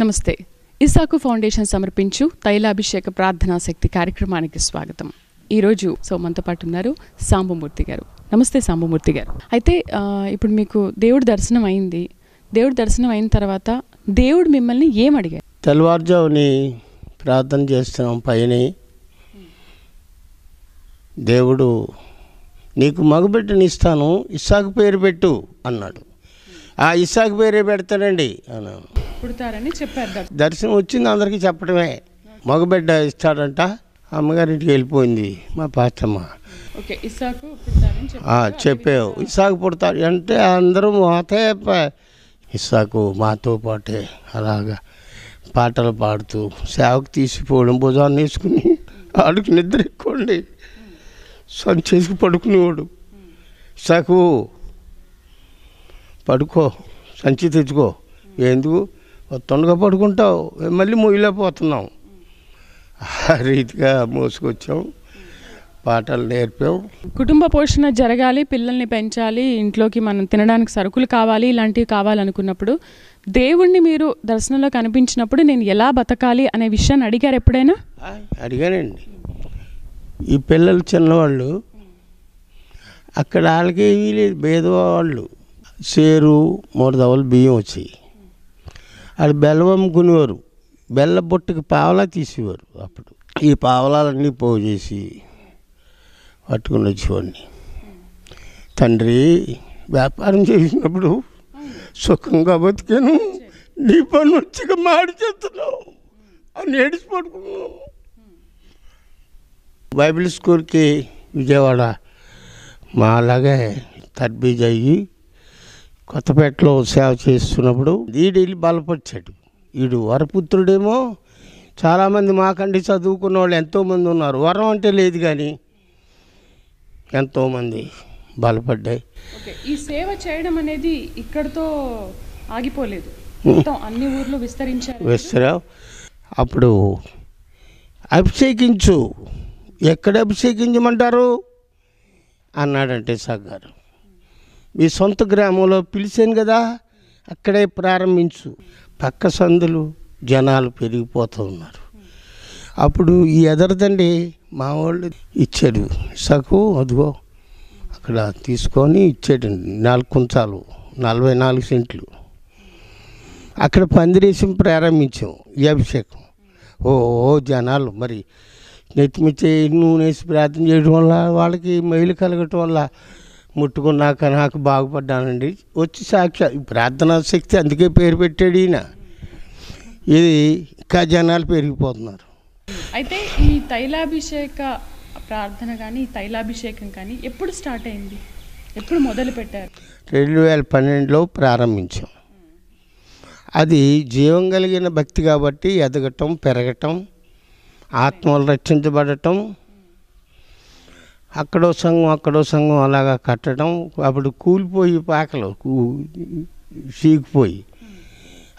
నమస్తే ఇసాకు ఫౌండేషన్ సమర్పించు తైలాభిషేక ప్రార్థనా శక్తి కార్యక్రమానికి స్వాగతం ఈరోజు సో మనతో పాటు ఉన్నారు సాంబమూర్తి గారు నమస్తే సాంబమూర్తి గారు అయితే ఇప్పుడు మీకు దేవుడి దర్శనం అయింది దేవుడి దర్శనం అయిన తర్వాత దేవుడు మిమ్మల్ని ఏం అడిగారు తెల్లవారుజాముని ప్రార్థన చేస్తున్నాం పైన దేవుడు నీకు మగబిడ్డని ఇస్తాను ఇస్సాకు పేరు పెట్టు అన్నాడు ఆ ఇస్సాకు పేరే పెడతానండి అన్నాను పుడతారని చెప్పారు దర్శనం వచ్చింది అందరికీ చెప్పడమే మగబిడ్డ ఇస్తాడంట అమ్మగారింటికి వెళ్ళిపోయింది మా పాతమ్మ ఇసాకు చెప్పావు ఇసాకు పుడతాడు అంటే అందరూ మాతే ఇసాకు మాతో పాటే అలాగా పాటలు పాడుతూ సేవకు తీసిపోవడం భుజాన్ని వేసుకుని ఆడుకు నిద్ర ఎక్కువండి సొంత చేసుకు పడుకునేవాడు సకు పడుకో సంచి తెచ్చుకో ఎందుకు తొండగా పడుకుంటావు మళ్ళీ మొయ్యలేకపోతున్నాం ఆ రీతిగా మోసుకొచ్చాం పాటలు నేర్పాం కుటుంబ పోషణ జరగాలి పిల్లల్ని పెంచాలి ఇంట్లోకి మనం తినడానికి సరుకులు కావాలి ఇలాంటివి కావాలనుకున్నప్పుడు దేవుణ్ణి మీరు దర్శనంలో కనిపించినప్పుడు నేను ఎలా బతకాలి అనే విషయాన్ని అడిగారు ఎప్పుడైనా అడిగానండి ఈ పిల్లలు చిన్నవాళ్ళు అక్కడ వాళ్ళకి ఏమీ లేదు భేదవాళ్ళు సేరు మూడు దవలు బియ్యం వచ్చాయి అది బెల్లం కొనేవారు బెల్ల బొట్టుకి పావలా తీసేవారు అప్పుడు ఈ పావలాలన్నీ పోగు చేసి పట్టుకుని వచ్చేవాడిని తండ్రి వ్యాపారం చేసినప్పుడు సుఖంగా బతికాను నీ పని వచ్చి మాడి చేస్తున్నావు అని ఏడిచి బైబిల్ స్కూల్కి విజయవాడ మా అలాగే తర్బీజ్ అయ్యి కొత్తపేటలో సేవ చేస్తున్నప్పుడు వీడిల్ని బలపరిచాడు వీడు వరపుత్రుడేమో చాలామంది మాకండి చదువుకున్న వాళ్ళు ఎంతోమంది ఉన్నారు వరం అంటే లేదు కానీ ఎంతోమంది బలపడ్డాయి ఈ సేవ చేయడం అనేది ఇక్కడతో ఆగిపోలేదు అన్ని ఊర్లు విస్తరించారు విస్తరా అప్పుడు అభిషేకించు ఎక్కడ అభిషేకించమంటారు అన్నాడంటే సగ్గారు మీ సొంత గ్రామంలో పిలిచాను కదా అక్కడే ప్రారంభించు పక్క సందులు జనాలు పెరిగిపోతూ ఉన్నారు అప్పుడు ఈ ఎదరదండి మా వాళ్ళు ఇచ్చాడు సగు అదిగో అక్కడ తీసుకొని ఇచ్చాడండి నాలుగు కుంచాలు నలభై నాలుగు సెంట్లు అక్కడ పందిరేసి ప్రారంభించాము ఈ అభిషేకం ఓ జనాలు మరి నెత్తిమిచ్చే నూనె వేసి ప్రార్థన చేయడం వల్ల వాళ్ళకి మైలు కలగటం వల్ల ముట్టుకున్నాక నాకు బాగుపడ్డానండి వచ్చి సాక్ష ప్రార్థనా శక్తి అందుకే పేరు పెట్టాడు ఈయన ఇది ఇంకా జనాలు పెరిగిపోతున్నారు అయితే ఈ తైలాభిషేక ప్రార్థన కానీ తైలాభిషేకం కానీ ఎప్పుడు స్టార్ట్ అయింది ఎప్పుడు మొదలు పెట్టారు రెండు వేల పన్నెండులో ప్రారంభించాం అది జీవం కలిగిన భక్తి కాబట్టి ఎదగటం పెరగటం ఆత్మలు రక్షించబడటం అక్కడో సంఘం అక్కడో సంఘం అలాగా కట్టడం అప్పుడు కూలిపోయి పాకలు సీకిపోయి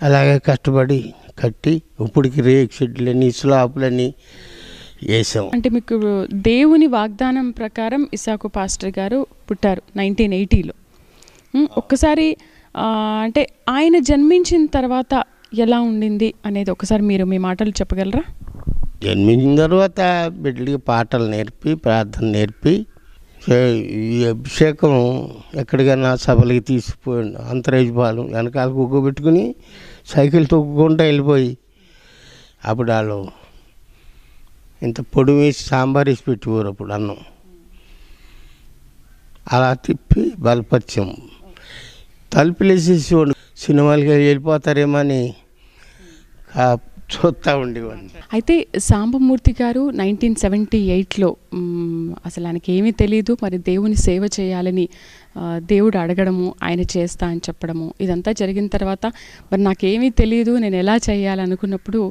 అలాగే కష్టపడి కట్టి ఇప్పటికి రేక్ షెడ్లని స్లాపులని వేసాం అంటే మీకు దేవుని వాగ్దానం ప్రకారం ఇసాకు పాస్టర్ గారు పుట్టారు నైన్టీన్ ఎయిటీలో ఒక్కసారి అంటే ఆయన జన్మించిన తర్వాత ఎలా ఉండింది అనేది ఒకసారి మీరు మీ మాటలు చెప్పగలరా జన్మించిన తర్వాత బిడ్డలకి పాటలు నేర్పి ప్రార్థన నేర్పి ఈ అభిషేకం ఎక్కడికైనా సభలకి తీసుకుపోయాడు అంతరేజ్ బాలు వెనకాల కూకోబెట్టుకుని సైకిల్ తొక్కుకుంటా వెళ్ళిపోయి అప్పుడు వాళ్ళు ఇంత పొడి వేసి సాంబార్ వేసి పెట్టేవారు అప్పుడు అన్నం అలా తిప్పి బలపరిచాం తలుపులేసేసి సినిమాలకి వెళ్ళిపోతారేమో అని చూస్తూ ఉండేవాడిని అయితే సాంబమూర్తి గారు నైన్టీన్ సెవెంటీ ఎయిట్లో అసలు ఆయనకి ఏమీ తెలియదు మరి దేవుని సేవ చేయాలని దేవుడు అడగడము ఆయన చేస్తా అని చెప్పడము ఇదంతా జరిగిన తర్వాత మరి నాకేమీ తెలియదు నేను ఎలా చేయాలనుకున్నప్పుడు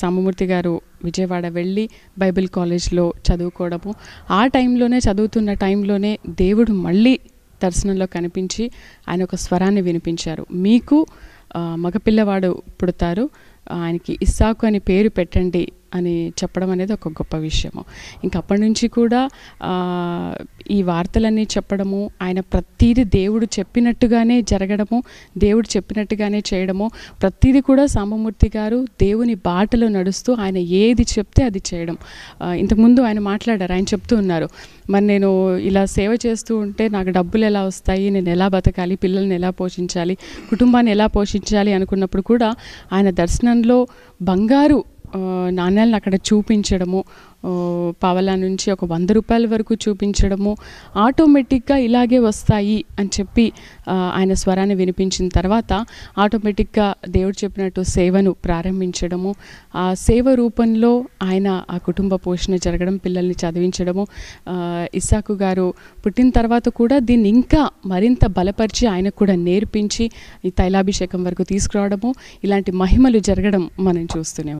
సాంబమూర్తి గారు విజయవాడ వెళ్ళి బైబిల్ కాలేజ్లో చదువుకోవడము ఆ టైంలోనే చదువుతున్న టైంలోనే దేవుడు మళ్ళీ దర్శనంలో కనిపించి ఆయన ఒక స్వరాన్ని వినిపించారు మీకు మగపిల్లవాడు పుడతారు ఆయనకి ఇస్సాకు అని పేరు పెట్టండి అని చెప్పడం అనేది ఒక గొప్ప విషయము ఇంకా అప్పటి నుంచి కూడా ఈ వార్తలన్నీ చెప్పడము ఆయన ప్రతీది దేవుడు చెప్పినట్టుగానే జరగడము దేవుడు చెప్పినట్టుగానే చేయడము ప్రతీది కూడా సాంబమూర్తి గారు దేవుని బాటలో నడుస్తూ ఆయన ఏది చెప్తే అది చేయడం ఇంతకుముందు ఆయన మాట్లాడారు ఆయన చెప్తూ ఉన్నారు మరి నేను ఇలా సేవ చేస్తూ ఉంటే నాకు డబ్బులు ఎలా వస్తాయి నేను ఎలా బతకాలి పిల్లల్ని ఎలా పోషించాలి కుటుంబాన్ని ఎలా పోషించాలి అనుకున్నప్పుడు కూడా ఆయన దర్శనంలో బంగారు నాణ్యాలను అక్కడ చూపించడము పవల నుంచి ఒక వంద రూపాయల వరకు చూపించడము ఆటోమేటిక్గా ఇలాగే వస్తాయి అని చెప్పి ఆయన స్వరాన్ని వినిపించిన తర్వాత ఆటోమేటిక్గా దేవుడు చెప్పినట్టు సేవను ప్రారంభించడము ఆ సేవ రూపంలో ఆయన ఆ కుటుంబ పోషణ జరగడం పిల్లల్ని చదివించడము ఇసాకు గారు పుట్టిన తర్వాత కూడా దీన్ని ఇంకా మరింత బలపరిచి ఆయనకు కూడా నేర్పించి ఈ తైలాభిషేకం వరకు తీసుకురావడము ఇలాంటి మహిమలు జరగడం మనం చూస్తూనే